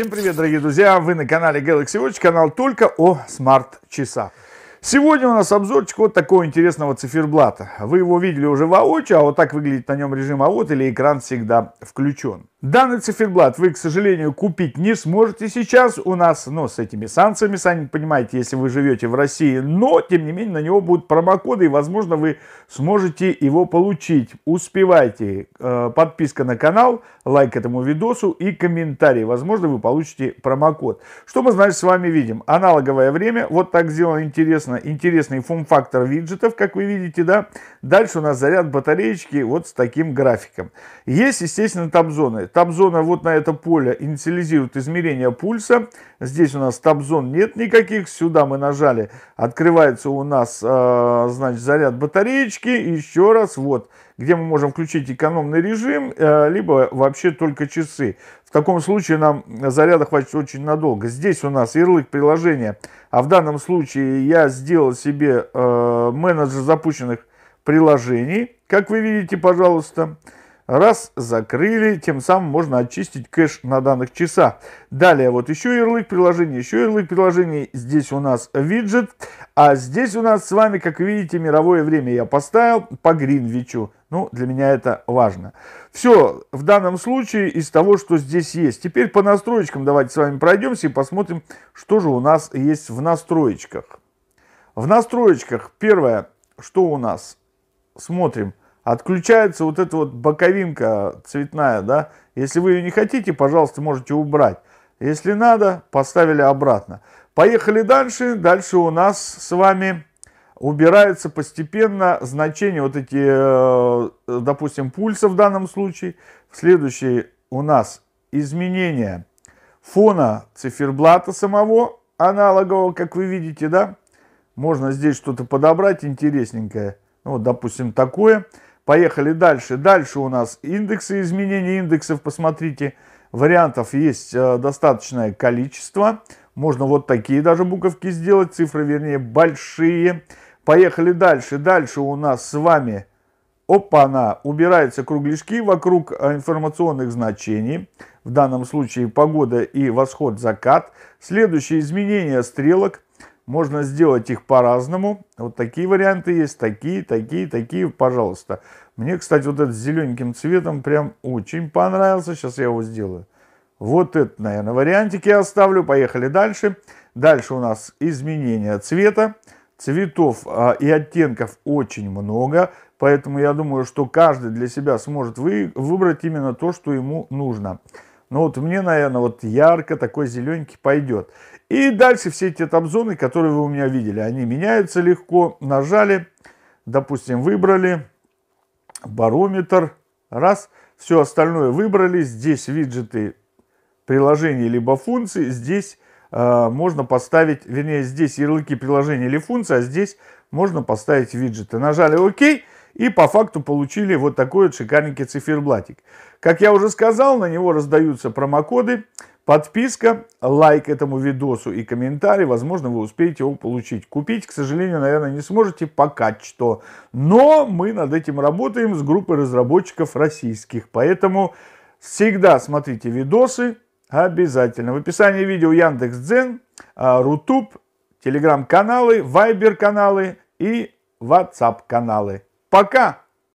Всем привет, дорогие друзья! Вы на канале Galaxy Watch, канал только о смарт-часах. Сегодня у нас обзорчик вот такого интересного циферблата. Вы его видели уже воочию, а вот так выглядит на нем режим АОТ или экран всегда включен. Данный циферблат вы, к сожалению, купить не сможете сейчас у нас, но с этими санкциями, сами понимаете, если вы живете в России, но, тем не менее, на него будут промокоды, и, возможно, вы сможете его получить. Успевайте. Э, подписка на канал, лайк этому видосу и комментарий. Возможно, вы получите промокод. Что мы, значит, с вами видим? Аналоговое время, вот так сделано интересно Соответственно, интересный фум-фактор виджетов, как вы видите, да. Дальше у нас заряд батареечки вот с таким графиком. Есть, естественно, таб-зоны. Таб-зона вот на это поле инициализирует измерение пульса. Здесь у нас таб-зон нет никаких. Сюда мы нажали, открывается у нас, а, значит, заряд батареечки. Еще раз, вот где мы можем включить экономный режим, э, либо вообще только часы. В таком случае нам заряда хватит очень надолго. Здесь у нас ярлык приложения, а в данном случае я сделал себе э, менеджер запущенных приложений, как вы видите, пожалуйста. Пожалуйста. Раз, закрыли, тем самым можно очистить кэш на данных часах. Далее, вот еще ярлык приложения, еще ярлык приложения. Здесь у нас виджет, а здесь у нас с вами, как видите, мировое время я поставил по Гринвичу. Ну, для меня это важно. Все в данном случае из того, что здесь есть. Теперь по настроечкам давайте с вами пройдемся и посмотрим, что же у нас есть в настроечках. В настроечках первое, что у нас, смотрим, отключается вот эта вот боковинка цветная, да. Если вы ее не хотите, пожалуйста, можете убрать. Если надо, поставили обратно. Поехали дальше. Дальше у нас с вами убирается постепенно значение вот эти, э, допустим, пульса в данном случае. Следующий у нас изменение фона циферблата самого аналогового, как вы видите, да. Можно здесь что-то подобрать интересненькое. Ну, вот, допустим, такое. Поехали дальше. Дальше у нас индексы изменения индексов. Посмотрите, вариантов есть э, достаточное количество. Можно вот такие даже буковки сделать, цифры, вернее, большие. Поехали дальше. Дальше у нас с вами, опа она убираются кругляшки вокруг э, информационных значений. В данном случае погода и восход-закат. Следующее изменение стрелок – можно сделать их по-разному. Вот такие варианты есть, такие, такие, такие, пожалуйста. Мне, кстати, вот этот с зелененьким цветом прям очень понравился. Сейчас я его сделаю. Вот это, наверное, вариантики я оставлю. Поехали дальше. Дальше у нас изменение цвета. Цветов а, и оттенков очень много. Поэтому я думаю, что каждый для себя сможет вы, выбрать именно то, что ему нужно. Ну вот мне, наверное, вот ярко такой зелененький пойдет. И дальше все эти там которые вы у меня видели, они меняются легко. Нажали, допустим, выбрали барометр, раз, все остальное выбрали. Здесь виджеты приложений либо функции, здесь э, можно поставить, вернее, здесь ярлыки приложения или функции, а здесь можно поставить виджеты. Нажали ОК. OK, и по факту получили вот такой вот шикарненький циферблатик. Как я уже сказал, на него раздаются промокоды, подписка, лайк этому видосу и комментарий. Возможно, вы успеете его получить. Купить, к сожалению, наверное, не сможете пока что. Но мы над этим работаем с группой разработчиков российских. Поэтому всегда смотрите видосы обязательно. В описании видео Яндекс.Дзен, а, Рутуб, Телеграм-каналы, Вайбер-каналы и WhatsApp-каналы. Пока!